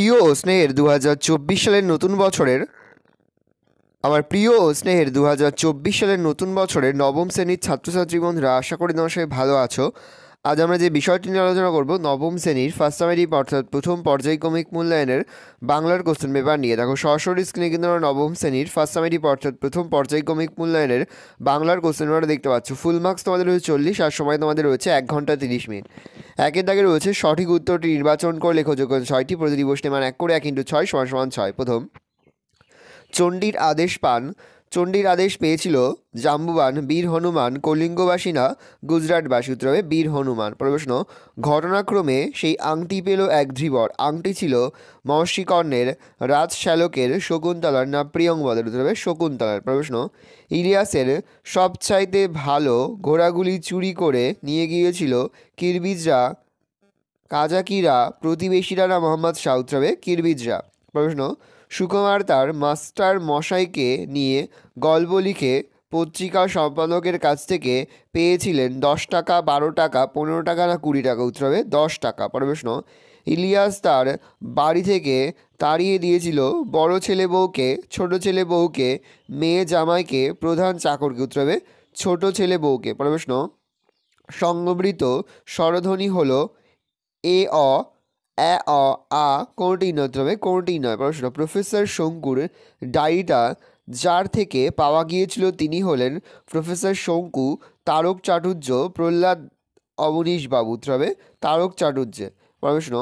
প্রিয় ও স্নেহের দু সালের নতুন বছরের আমার প্রিয় ও স্নেহের দু সালের নতুন বছরের নবম শ্রেণীর ছাত্রছাত্রী বন্ধুরা আশা করি তোমার সবাই ভালো আছো আজ আমরা যে বিষয়টি নিয়ে আলোচনা করব নবম শ্রেণীর ফার্স্ট সামেটিভ অর্থাৎ প্রথম পর্যায়ক্রমিক মূল্যায়নের বাংলার কোশ্চেন পেপার নিয়ে দেখো সরাসরি স্ক্রিনে কিন্তু আমরা নবম শ্রেণীর ফার্স্ট সামেটিভ অর্থাৎ প্রথম পর্যায়ক্রমিক মূল্যায়নের বাংলার কোশ্চেন পেপার দেখতে পাচ্ছ ফুল মার্কস তোমাদের রয়েছে চল্লিশ আর সময় তোমাদের রয়েছে এক ঘন্টা তিরিশ মিনিট একের দাগে রয়েছে সঠিক উত্তরটি নির্বাচন করে লেখযোগ্য ছয়টি প্রতিটি প্রশ্নে মান এক করে এক ইন্টু ছয় সমান সমান ছয় প্রথম চণ্ডীর আদেশ পান চণ্ডীর আদেশ পেয়েছিল জাম্বুবান বীর হনুমান কলিঙ্গবাসিনা গুজরাটবাসী উত্তরে বীর হনুমান প্রশ্ন ঘটনাক্রমে সেই আংটি পেল এক ধ্রিবর আংটি ছিল মহর্ষিকর্ণের রাজশ্যালকের শকুন্তলার না প্রিয়ংবদের উত্তরে শকুন্তলার প্রশ্ন ইলিয়াসের সবচাইতে ভালো ঘোড়াগুলি চুরি করে নিয়ে গিয়েছিল কিরবিজরা কাজাকিরা প্রতিবেশীরা না মোহাম্মদ শাহ উত্তরে কিরবিজরা প্রশ্ন সুকুমার তার মাস্টার মশাইকে নিয়ে গল্প লিখে পত্রিকা সম্পাদকের কাছ থেকে পেয়েছিলেন দশ টাকা বারো টাকা পনেরো টাকা না কুড়ি টাকা উত্তর হবে দশ টাকা পরে প্রশ্ন ইলিয়াস তার বাড়ি থেকে তাড়িয়ে দিয়েছিল বড় ছেলে বউকে ছোট ছেলে বউকে মেয়ে জামাইকে প্রধান চাকরকে উত্তর হবে ছোট ছেলে বউকে পরে প্রশ্ন সংবৃত স্বরধ্বনি হলো এ অ এ অ আ কোনটি তবে কোনটি নয় প্রশ্ন প্রফেসর শঙ্কুর ডায়েরিটা যার থেকে পাওয়া গিয়েছিল তিনি হলেন প্রফেসর শঙ্কু তারক চাটুর্য প্রহ্লাদ অবনীশ বাবু তবে তারক চাটুর্যে প্রশ্ন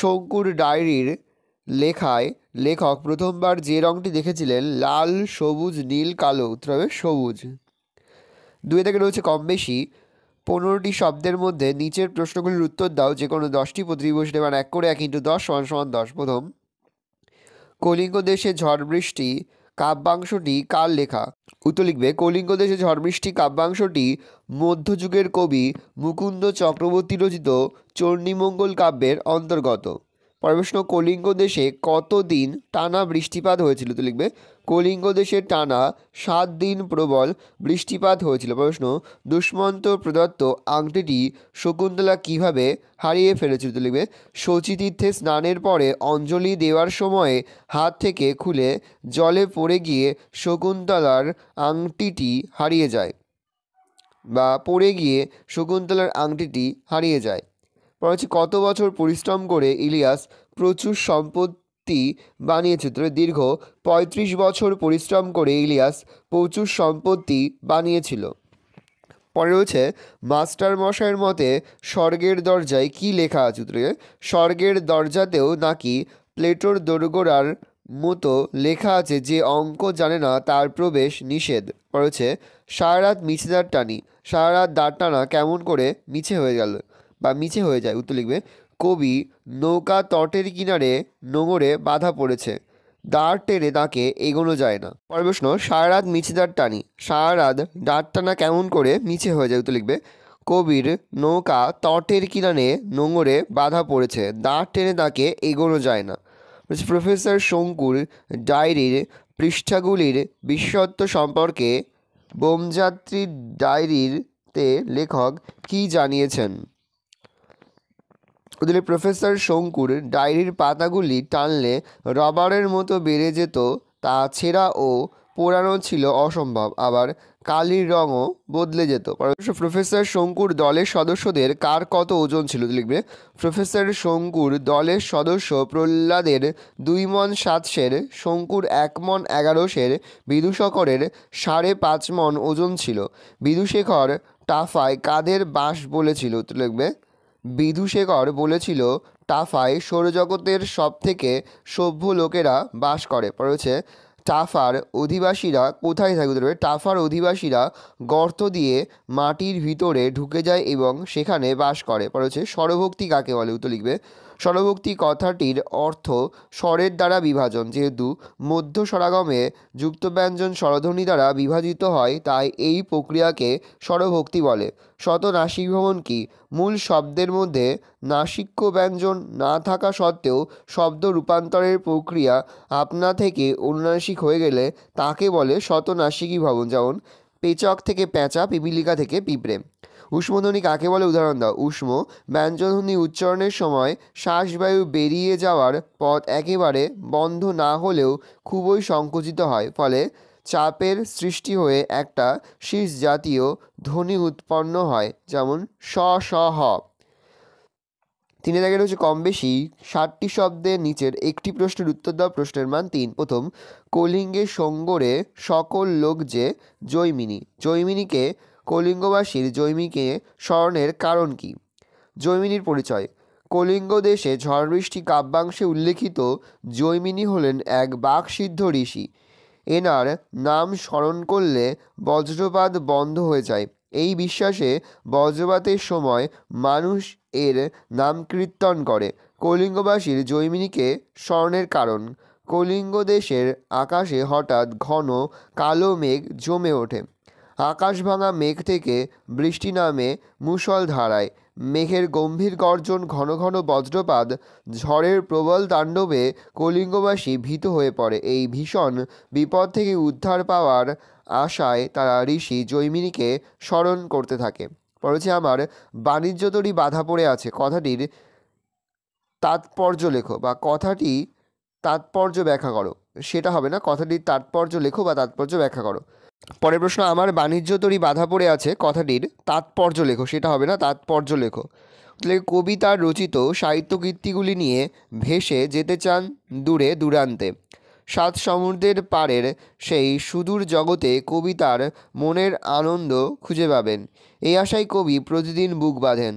শঙ্কুর ডায়েরির লেখায় লেখক প্রথমবার যে রঙটি দেখেছিলেন লাল সবুজ নীল কালো উত্তরাবে সবুজ দুই থেকে রয়েছে কম বেশি পনেরোটি শব্দের মধ্যে নিচের প্রশ্নগুলির উত্তর দাও যে কোনো দশটি প্রতিবশীতে মান এক করে এক ইন্টু দশ সমান সমান দশ প্রথম কলিঙ্গ দেশে ঝড় বৃষ্টি কাব্যাংশটি কার লেখা উত্তর লিখবে কলিঙ্গ দেশে ঝড়বৃষ্টি কাব্যাংশটি মধ্যযুগের কবি মুকুন্দ চক্রবর্তী রচিত চণ্ডীমঙ্গল কাব্যের অন্তর্গত প্রশ্ন কলিঙ্গ দেশে কতদিন টানা বৃষ্টিপাত হয়েছিল তো লিখবে কলিঙ্গ দেশে টানা সাত দিন প্রবল বৃষ্টিপাত হয়েছিল প্রশ্ন দুষ্মন্ত প্রদত্ত আংটিটি শকুন্তলা কিভাবে হারিয়ে ফেলেছিল তো লিখবে শচীতীর্থে স্নানের পরে অঞ্জলি দেওয়ার সময়ে হাত থেকে খুলে জলে পড়ে গিয়ে শকুন্তলার আংটিটি হারিয়ে যায় বা পড়ে গিয়ে শকুন্তলার আংটিটি হারিয়ে যায় বলছি কত বছর পরিশ্রম করে ইলিয়াস প্রচুর সম্পত্তি বানিয়েছে তবে দীর্ঘ ৩৫ বছর পরিশ্রম করে ইলিয়াস প্রচুর সম্পত্তি বানিয়েছিল পরে রয়েছে মাস্টার মশাইয়ের মতে স্বর্গের দরজায় কি লেখা আছে উত্তরে স্বর্গের দরজাতেও নাকি প্লেটোর দোরগোড়ার মতো লেখা আছে যে অঙ্ক জানে না তার প্রবেশ নিষেধ রয়েছে সারারাত মিছেদার টানি সারারাত দাঁড় টানা কেমন করে মিছে হয়ে গেল বা মিছে হয়ে যায় উত্তর লিখবে কবি নৌকা তটের কিনারে নোঙরে বাধা পড়েছে দাঁড় টেনে তাকে এগোনো যায় না পরের প্রশ্ন মিছে দাঁড় টানি সারারাত দাঁড় টানা কেমন করে মিছে হয়ে যায় উত্তর লিখবে কবির নৌকা তটের কিনারে নোঙরে বাধা পড়েছে দাঁড় টেনে তাকে এগোনো যায় না প্রফেসর শঙ্কুর ডায়েরির পৃষ্ঠাগুলির বিশ্বত্ব সম্পর্কে বোমযাত্রীর ডায়েরিতে লেখক কি জানিয়েছেন ওদিকে প্রফেসর শঙ্কুর ডায়েরির পাতাগুলি টানলে রবারের মতো বেড়ে যেত তা ছেঁড়া ও পোড়ানো ছিল অসম্ভব আবার কালির রঙও বদলে যেত প্রফেসর শঙ্কুর দলের সদস্যদের কার কত ওজন ছিল লিখবে প্রফেসর শঙ্কুর দলের সদস্য প্রহ্লাদের দুই মন সাতশের শঙ্কুর এক মন এগারোশের বিদুশকরের সাড়ে পাঁচ মন ওজন ছিল বিদুশেখর টাফায় কাদের বাঁশ বলেছিল লিখবে বিধুশেখর বলেছিল টাফায় সৌরজগতের সবথেকে সভ্য লোকেরা বাস করে পড়েছে টাফার অধিবাসীরা কোথায় থাকে ধরবে টাফার অধিবাসীরা গর্ত দিয়ে মাটির ভিতরে ঢুকে যায় এবং সেখানে বাস করে পড়েছে সরভক্তি কাকে বলে উত্তর লিখবে স্বরভক্তি কথাটির অর্থ স্বরের দ্বারা বিভাজন যেহেতু মধ্য স্বরাগমে যুক্ত ব্যঞ্জন স্বরধ্বনি দ্বারা বিভাজিত হয় তাই এই প্রক্রিয়াকে স্বরভক্তি বলে শত নাসিক ভ্রমণ কি মূল শব্দের মধ্যে নাসিক্য ব্যঞ্জন না থাকা সত্ত্বেও শব্দ রূপান্তরের প্রক্রিয়া আপনা থেকে অনুনাসিক হয়ে গেলে তাকে বলে শত নাসিকী ভবন যেমন পেচক থেকে প্যাঁচা পিপিলিকা থেকে পিঁপড়ে উষ্মধ্বনি কাকে বলে উদাহরণ দাও উষ্ম ব্যঞ্জনধ্বনি উচ্চারণের সময় শ্বাসবায়ু বেরিয়ে যাওয়ার পথ একেবারে বন্ধ না হলেও খুবই সংকুচিত হয় ফলে চাপের সৃষ্টি হয়ে একটা শীষ জাতীয় ধ্বনি উৎপন্ন হয় যেমন স স হ তিনি আগের হচ্ছে কম বেশি ষাটটি শব্দের নিচের একটি প্রশ্নের উত্তর দেওয়া প্রশ্নের মান তিন প্রথম কলিঙ্গে সঙ্গরে সকল লোক যে জৈমিনী জৈমিনীকে কলিঙ্গবাসীর জৈমিকে স্মরণের কারণ কি জৈমিনীর পরিচয় কলিঙ্গ দেশে ঝড়বৃষ্টি কাব্যাংশে উল্লেখিত জৈমিনী হলেন এক বাকসিদ্ধ ঋষি এনার নাম স্মরণ করলে বজ্রপাত বন্ধ হয়ে যায় এই বিশ্বাসে বজ্রপাতের সময় মানুষ এর নাম কীর্তন করে কলিঙ্গবাসীর জৈমিনীকে স্মরণের কারণ কলিঙ্গ দেশের আকাশে হঠাৎ ঘন কালো মেঘ জমে ওঠে আকাশ ভাঙা মেঘ থেকে বৃষ্টি নামে মুসল ধারায় মেঘের গম্ভীর গর্জন ঘন ঘন বজ্রপাত ঝড়ের প্রবল তাণ্ডবে কলিঙ্গবাসী ভীত হয়ে পড়ে এই ভীষণ বিপদ থেকে উদ্ধার পাওয়ার আশায় তারা ঋষি জৈমিনীকে স্মরণ করতে থাকে পর আমার বাণিজ্য তরি বাধা পড়ে আছে কথাটির তাৎপর্য লেখো বা কথাটি তাৎপর্য ব্যাখ্যা করো সেটা হবে না কথাটির তাৎপর্য লেখো বা তাৎপর্য ব্যাখ্যা করো পরের প্রশ্ন আমার বাণিজ্য তরি বাধা পড়ে আছে কথাটির তাৎপর্য লেখো সেটা হবে না তাৎপর্য লেখো তাহলে কবিতার রচিত কীর্তিগুলি নিয়ে ভেসে যেতে চান দূরে দূরান্তে সাত সমুদ্রের পাড়ের সেই সুদূর জগতে কবি তার মনের আনন্দ খুঁজে পাবেন এই আশায় কবি প্রতিদিন বুক বাঁধেন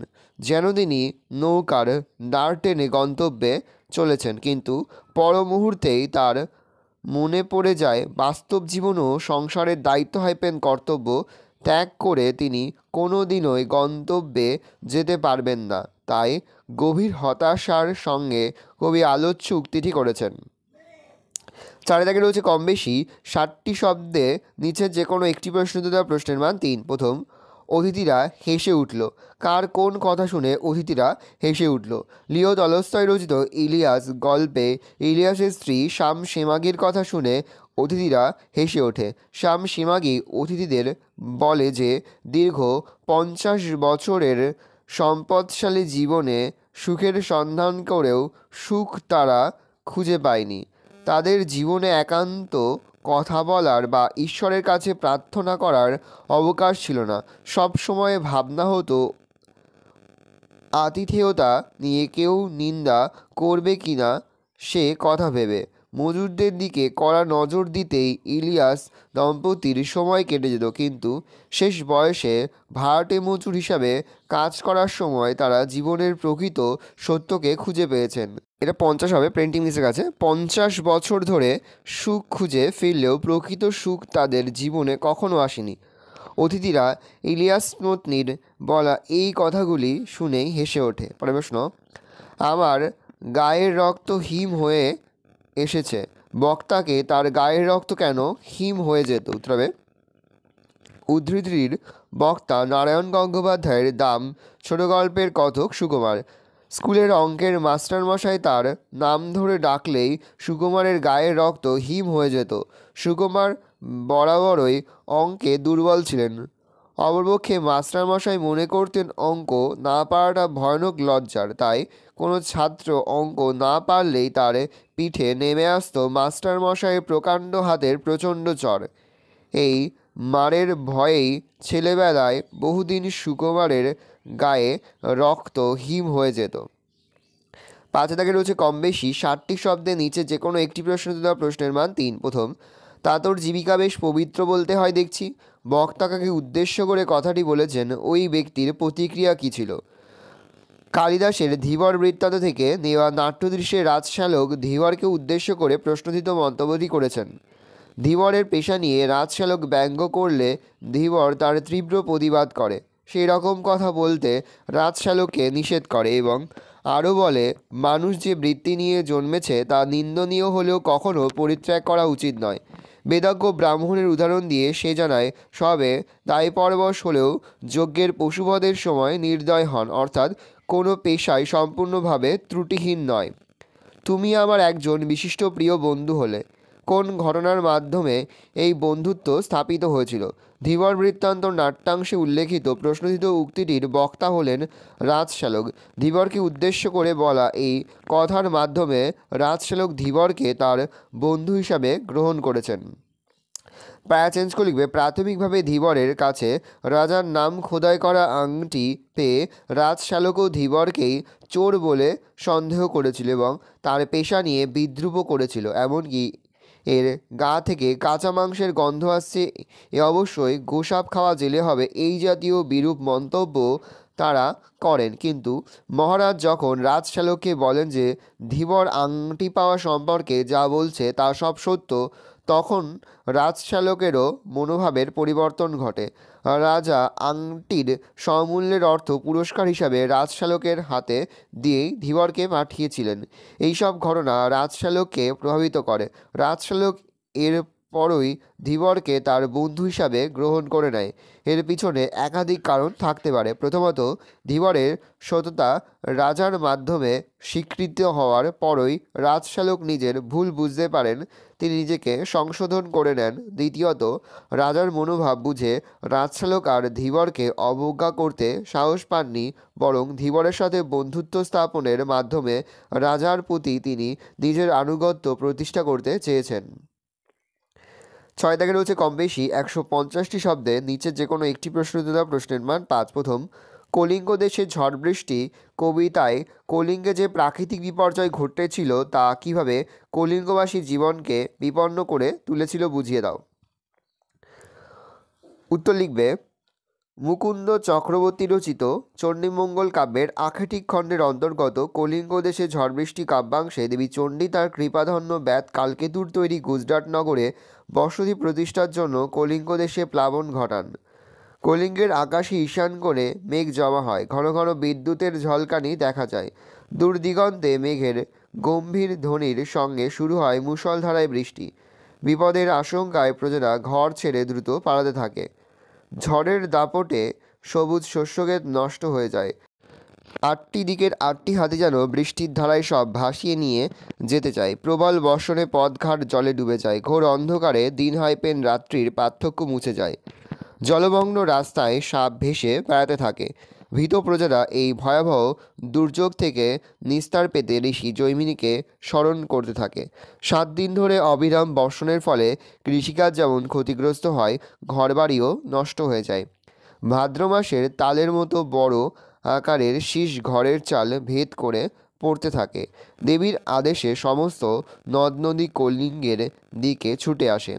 যেন তিনি নৌকার দ্বার টেনে গন্তব্যে চলেছেন কিন্তু পর মুহূর্তেই তার মনে পড়ে যায় বাস্তব জীবন ও সংসারের দায়িত্ব হাইপেন কর্তব্য ত্যাগ করে তিনি কোনো দিনই গন্তব্যে যেতে পারবেন না তাই গভীর হতাশার সঙ্গে কবি আলোচ্য উক্তিটি করেছেন চারিদিকে রয়েছে কম বেশি ষাটটি শব্দে নিচের যে কোনো একটি প্রশ্নতে দেওয়া প্রশ্নের মান তিন প্রথম অতিথিরা হেসে উঠল কার কোন কথা শুনে অতিথিরা হেসে উঠল লিও তলস্তয় রচিত ইলিয়াস গল্পে ইলিয়াসের স্ত্রী শ্যাম সেমাগির কথা শুনে অতিথিরা হেসে ওঠে শ্যাম সেমাগি অতিথিদের বলে যে দীর্ঘ পঞ্চাশ বছরের সম্পদশালী জীবনে সুখের সন্ধান করেও সুখ তারা খুঁজে পায়নি তাদের জীবনে একান্ত কথা বলার বা ঈশ্বরের কাছে প্রার্থনা করার অবকাশ ছিল না সব সময় ভাবনা হতো আতিথেয়তা নিয়ে কেউ নিন্দা করবে কি না সে কথা ভেবে মজুরদের দিকে কড়া নজর দিতেই ইলিয়াস দম্পতির সময় কেটে যেত কিন্তু শেষ বয়সে ভাড়াটে মজুর হিসাবে কাজ করার সময় তারা জীবনের প্রকৃত সত্যকে খুঁজে পেয়েছেন এটা পঞ্চাশ হবে প্রিন্টিং মিসের কাছে পঞ্চাশ বছর ধরে সুখ খুঁজে ফিরলেও প্রকৃত সুখ তাদের জীবনে কখনো আসেনি অতিথিরা ইলিয়াস মতনির বলা এই কথাগুলি শুনেই হেসে ওঠে পরে প্রশ্ন আমার গায়ের রক্ত হিম হয়ে এসেছে বক্তাকে তার গায়ের রক্ত কেন হিম হয়ে যেত উত্তর হবে উদ্ধৃতির বক্তা নারায়ণ গঙ্গোপাধ্যায়ের দাম ছোট গল্পের কথক সুকুমার স্কুলের অঙ্কের মাস্টারমশাই তার নাম ধরে ডাকলেই সুকুমারের গায়ের রক্ত হিম হয়ে যেত সুকুমার বরাবরই অঙ্কে দুর্বল ছিলেন অপরপক্ষে মাস্টারমশাই মনে করতেন অঙ্ক না পারাটা ভয়ানক লজ্জার তাই কোনো ছাত্র অঙ্ক না পারলেই তার পিঠে নেমে আসত মাস্টারমশাইয়ের প্রকাণ্ড হাতের প্রচণ্ড চর এই মারের ভয়েই ছেলেবেলায় বহুদিন সুকুমারের গায়ে রক্ত হিম হয়ে যেত পাঁচে দাগে রয়েছে কম বেশি ষাটটি শব্দের নিচে যে কোনো একটি প্রশ্ন দেওয়া প্রশ্নের মান তিন প্রথম তা তোর জীবিকা বেশ পবিত্র বলতে হয় দেখছি বক্তাকে উদ্দেশ্য করে কথাটি বলেছেন ওই ব্যক্তির প্রতিক্রিয়া কী ছিল কালিদাসের ধীবর বৃত্তান্ত থেকে নেওয়া নাট্যদৃশ্যে রাজশালক ধীবরকে উদ্দেশ্য করে প্রশ্নদিত মন্তব্যটি করেছেন ধীবরের পেশা নিয়ে রাজশালক ব্যঙ্গ করলে ধীবর তার তীব্র প্রতিবাদ করে সেই রকম কথা বলতে রাজশালোকে নিষেধ করে এবং আরও বলে মানুষ যে বৃত্তি নিয়ে জন্মেছে তা নিন্দনীয় হলেও কখনও পরিত্যাগ করা উচিত নয় বেদাজ্ঞ ব্রাহ্মণের উদাহরণ দিয়ে সে জানায় সবে দায় পরবশ হলেও যজ্ঞের পশুপদের সময় নির্দয় হন অর্থাৎ কোনো পেশায় সম্পূর্ণভাবে ত্রুটিহীন নয় তুমি আমার একজন বিশিষ্ট প্রিয় বন্ধু হলে কোন ঘটনার মাধ্যমে এই বন্ধুত্ব স্থাপিত হয়েছিল ধীবর বৃত্তান্ত নাট্যাংশে উল্লেখিত প্রশ্নধিত উক্তিটির বক্তা হলেন রাজশালক ধীবরকে উদ্দেশ্য করে বলা এই কথার মাধ্যমে রাজশালক ধীবরকে তার বন্ধু হিসাবে গ্রহণ করেছেন প্রায়া চেঞ্জ করে লিখবে প্রাথমিকভাবে ধীবরের কাছে রাজার নাম খোদাই করা আংটি পেয়ে রাজশালকও ধীবরকেই চোর বলে সন্দেহ করেছিল এবং তার পেশা নিয়ে বিদ্রুপও করেছিল এমনকি এর গা থেকে কাঁচা মাংসের গন্ধ আসছে এ অবশ্যই গোসাপ খাওয়া জেলে হবে এই জাতীয় বিরূপ মন্তব্য তারা করেন কিন্তু মহারাজ যখন রাজশালককে বলেন যে ধীবর আংটি পাওয়া সম্পর্কে যা বলছে তা সব সত্য তখন রাজশালকেরও মনোভাবের পরিবর্তন ঘটে রাজা আংটির সমূল্যের অর্থ পুরস্কার হিসাবে রাজশালকের হাতে দিয়ে ধীবরকে পাঠিয়েছিলেন এইসব ঘটনা রাজশালককে প্রভাবিত করে রাজশালক এর পরই ধীবরকে তার বন্ধু হিসাবে গ্রহণ করে নেয় এর পিছনে একাধিক কারণ থাকতে পারে প্রথমত ধীবরের সততা রাজার মাধ্যমে স্বীকৃত হওয়ার পরই রাজশালক নিজের ভুল বুঝতে পারেন তিনি নিজেকে সংশোধন করে নেন দ্বিতীয়ত রাজার মনোভাব বুঝে রাজশালক আর ধীবরকে অবজ্ঞা করতে সাহস পাননি বরং ধীবরের সাথে বন্ধুত্ব স্থাপনের মাধ্যমে রাজার প্রতি তিনি নিজের আনুগত্য প্রতিষ্ঠা করতে চেয়েছেন ছয় দাগে রয়েছে কম বেশি একশো পঞ্চাশটি শব্দে নিচের যে কোনো একটি প্রশ্ন দেওয়া প্রশ্নের মান পাঁচ প্রথম কলিঙ্গ দেশে ঝড় বৃষ্টি কবিতায় কলিঙ্গে যে প্রাকৃতিক বিপর্যয় ঘটেছিল তা কিভাবে কলিঙ্গবাসীর জীবনকে বিপন্ন করে তুলেছিল বুঝিয়ে দাও উত্তর লিখবে মুকুন্দ চক্রবর্তী রচিত চণ্ডীমঙ্গল কাব্যের আখেটিক খণ্ডের অন্তর্গত কলিঙ্গ দেশে ঝড়বৃষ্টি কাব্যাংশে দেবী চণ্ডী তার কৃপাধন্য ব্যাত কালকেতুর তৈরি গুজরাট নগরে বসতি প্রতিষ্ঠার জন্য কলিঙ্গ দেশে প্লাবন ঘটান কলিঙ্গের আকাশে ঈশান করে মেঘ জমা হয় ঘন ঘন বিদ্যুতের ঝলকানি দেখা যায় দূরদিগন্তে মেঘের গম্ভীর ধ্বনির সঙ্গে শুরু হয় মুষলধারায় বৃষ্টি বিপদের আশঙ্কায় প্রজেরা ঘর ছেড়ে দ্রুত পালাতে থাকে ঝড়ের দাপটে সবুজ শস্যক্ষেত নষ্ট হয়ে যায় আটটি দিকের আটটি হাতে যেন বৃষ্টির ধারায় সব ভাসিয়ে নিয়ে যেতে চায় প্রবল বর্ষণে পথঘাট জলে ডুবে যায় ঘোর অন্ধকারে দিন হয় পেন রাত্রির পার্থক্য মুছে যায় জলমগ্ন রাস্তায় সাপ ভেসে বেড়াতে থাকে ভীত প্রজারা এই ভয়াবহ দুর্যোগ থেকে নিস্তার পেতে ঋষি জৈমিনীকে স্মরণ করতে থাকে সাত দিন ধরে অবিরাম বর্ষণের ফলে কৃষিকাজ যেমন ক্ষতিগ্রস্ত হয় ঘরবাড়িও নষ্ট হয়ে যায় ভাদ্র মাসের তালের মতো বড় আকারের শীষ ঘরের চাল ভেদ করে পড়তে থাকে দেবীর আদেশে সমস্ত নদ নদী কলিঙ্গের দিকে ছুটে আসে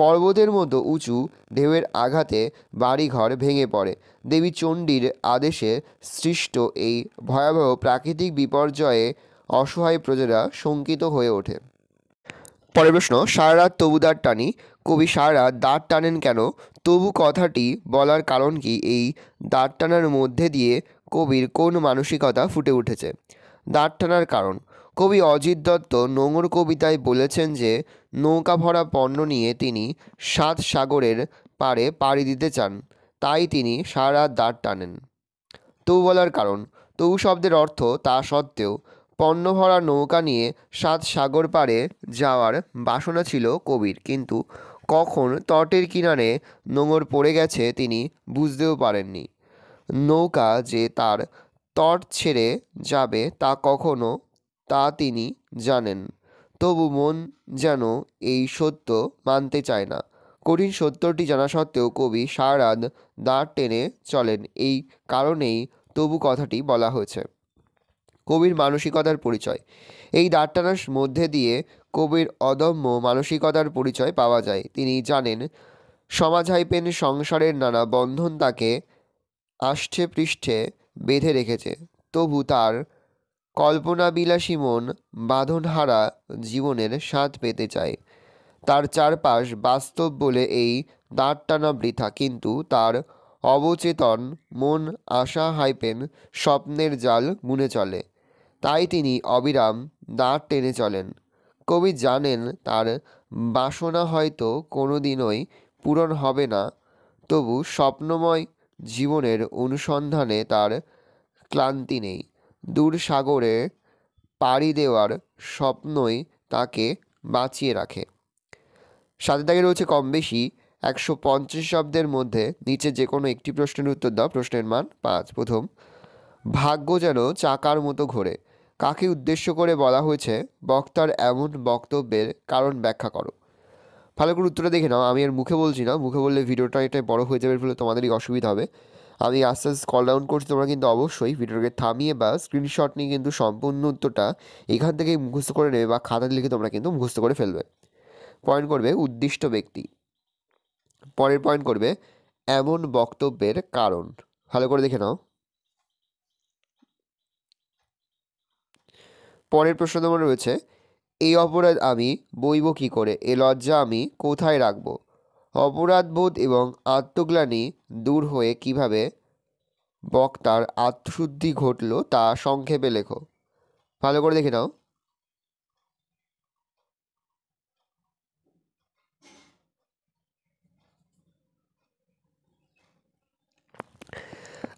পর্বতের মতো উঁচু ঢেউয়ের আঘাতে বাড়িঘর ভেঙে পড়ে দেবী চণ্ডীর আদেশে সৃষ্ট এই ভয়াবহ প্রাকৃতিক বিপর্যয়ে অসহায় প্রজেরা শঙ্কিত হয়ে ওঠে পরের প্রশ্ন সারারাত তবু দাঁড় টানি কবি সারারাত দাঁড় টানেন কেন তবু কথাটি বলার কারণ কি এই দাঁড় টানার মধ্যে দিয়ে কবির কোন মানসিকতা ফুটে উঠেছে দাঁড় টানার কারণ কবি অজিত দত্ত নোংর কবিতায় বলেছেন যে নৌকা ভরা পণ্য নিয়ে তিনি সাত সাগরের পারে পাড়ি দিতে চান তাই তিনি সারা দাঁড় টানেন তবু বলার কারণ তবু শব্দের অর্থ তা সত্ত্বেও পণ্য ভরা নৌকা নিয়ে সাত সাগর পারে যাওয়ার বাসনা ছিল কবির কিন্তু কখন তটের কিনারে নোঙর পড়ে গেছে তিনি বুঝতেও পারেননি নৌকা যে তার তট ছেড়ে যাবে তা কখনো তা তিনি জানেন তবু মন যেন এই সত্য মানতে চায় না কঠিন সত্যটি জানা সত্ত্বেও কবি সারাদ দাঁড় টেনে চলেন এই কারণেই তবু কথাটি বলা হয়েছে কবির মানসিকতার পরিচয় এই দাঁড়টানার মধ্যে দিয়ে কবির অদম্য মানসিকতার পরিচয় পাওয়া যায় তিনি জানেন সমাজ হাইপেন সংসারের নানা বন্ধন তাকে আষ্ঠে পৃষ্ঠে বেঁধে রেখেছে তবু তার কল্পনাবিলাসী মন বাঁধনহারা জীবনের স্বাদ পেতে চায় তার চারপাশ বাস্তব বলে এই দাঁড় টানা বৃথা কিন্তু তার অবচেতন মন আশা হাইপেন স্বপ্নের জাল গুনে চলে তাই তিনি অবিরাম দাঁড় টেনে চলেন কবি জানেন তার বাসনা হয়তো কোনোদিনই পূরণ হবে না তবু স্বপ্নময় জীবনের অনুসন্ধানে তার ক্লান্তি নেই দূর সাগরে পাড়ি দেওয়ার স্বপ্নই তাকে বাঁচিয়ে রাখে সাথে তাকে রয়েছে কম বেশি একশো পঞ্চাশ শব্দের মধ্যে নিচে যে কোনো একটি প্রশ্নের উত্তর দাও প্রশ্নের মান পাঁচ প্রথম ভাগ্য যেন চাকার মতো ঘোরে কাকে উদ্দেশ্য করে বলা হয়েছে বক্তার এমন বক্তব্যের কারণ ব্যাখ্যা করো ভালো করে উত্তরটা দেখে নাও আমি আর মুখে বলছি না মুখে বললে ভিডিওটা এটা বড় হয়ে যাবে ফলে তোমাদেরই অসুবিধা হবে আমি আস্তে আস্তে স্কল ডাউন করছি তোমরা কিন্তু অবশ্যই ভিডিওটাকে থামিয়ে বা স্ক্রিনশট নিয়ে কিন্তু সম্পূর্ণ উত্তরটা এখান থেকে মুখস্থ করে নেবে বা খাতা লিখে তোমরা কিন্তু মুখস্থ করে ফেলবে পয়েন্ট করবে উদ্দিষ্ট ব্যক্তি পরের পয়েন্ট করবে এমন বক্তব্যের কারণ ভালো করে দেখে নাও পরের প্রশ্ন তোমার রয়েছে এই অপরাধ আমি বইব কী করে এ লজ্জা আমি কোথায় রাখবো অপরাধবোধ এবং আত্মগ্লানি দূর হয়ে কিভাবে বক্তার আত্মশুদ্ধি ঘটল তা সংক্ষেপে লেখো ভালো করে দেখে নাও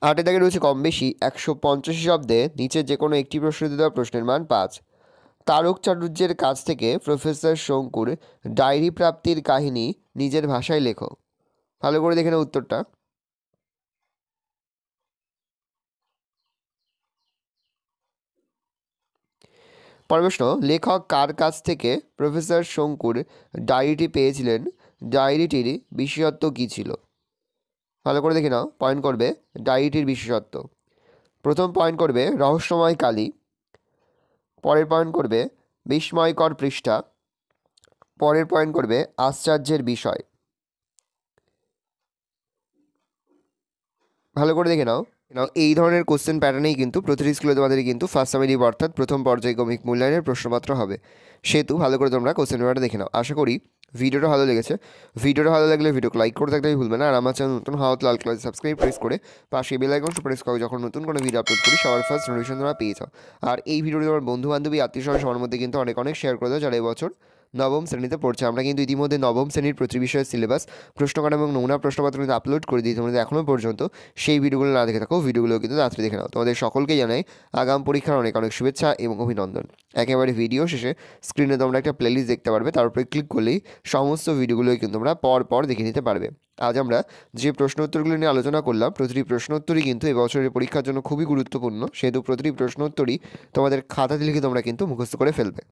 আটে দাগে রয়েছে কম বেশি একশো পঞ্চাশি শব্দে নিচে যে কোনো একটি প্রশ্ন দেওয়া প্রশ্নের মান পাঁচ তারক চাটুর্যের কাছ থেকে প্রফেসর শঙ্কুর ডায়েরি প্রাপ্তির কাহিনী নিজের ভাষায় লেখো ভালো করে দেখে নাও উত্তরটা প্রশ্ন লেখক কার কাছ থেকে প্রফেসর শঙ্কুর ডায়েরিটি পেয়েছিলেন ডায়েরিটির বিশেষত্ব কী ছিল ভালো করে দেখে নাও পয়েন্ট করবে ডায়েরিটির বিশেষত্ব প্রথম পয়েন্ট করবে রহস্যময় কালী পরের পয়েন্ট করবে বিস্ময়কর পৃষ্ঠা পরের পয়েন্ট করবে আশ্চর্যের বিষয় ভালো করে দেখে নাও নাও এই ধরনের কোশ্চেন প্যাটার্নেই কিন্তু প্রতিটি স্কুলে তোমাদের কিন্তু ফার্স্ট সামেটিভ অর্থাৎ প্রথম পর্যায়ক্রমিক মূল্যায়নের প্রশ্নপত্র হবে সেহেতু ভালো করে তোমরা কোশ্চেন পেপারটা দেখে নাও আশা করি ভিডিওটা ভালো লেগেছে ভিডিওটা ভালো লাগলে ভিডিওকে লাইক করে থাকতে ভুলবে না আর আমার চ্যানেল নতুন হাওয়াত লাল ক্লাস সাবস্ক্রাইব প্রেস করে পাশে বেল আইকনটা প্রেস করে যখন নতুন কোনো ভিডিও আপলোড করি সবার ফার্স্ট নোটিফিকেশন তোমরা পেয়ে যাও আর এই ভিডিওটি তোমার বন্ধু বান্ধবী আত্মীয় সবার মধ্যে কিন্তু অনেক অনেক শেয়ার করে দাও যারা এবছর নবম শ্রেণীতে পড়ছে আমরা কিন্তু ইতিমধ্যে নবম শ্রেণীর প্রতি বিষয়ের সিলেবাস প্রশ্নকাঠ এবং নমুনা প্রশ্নপত্র কিন্তু আপলোড করে দিই তোমাদের এখনও পর্যন্ত সেই ভিডিওগুলো না দেখে থাকো ভিডিওগুলো কিন্তু রাত্রে দেখে নাও তোমাদের সকলকে জানাই আগাম পরীক্ষার অনেক অনেক শুভেচ্ছা এবং অভিনন্দন একেবারে ভিডিও শেষে স্ক্রিনে তোমরা একটা প্লেলিস্ট দেখতে পারবে তার উপরে ক্লিক করলেই সমস্ত ভিডিওগুলোই কিন্তু তোমরা পর পর দেখে নিতে পারবে আজ আমরা যে প্রশ্ন উত্তরগুলো নিয়ে আলোচনা করলাম প্রতিটি প্রশ্নোত্তরই কিন্তু এবছরের পরীক্ষার জন্য খুবই গুরুত্বপূর্ণ সেহেতু প্রতিটি প্রশ্নোত্তরই তোমাদের খাতাতে লিখে তোমরা কিন্তু মুখস্থ করে ফেলবে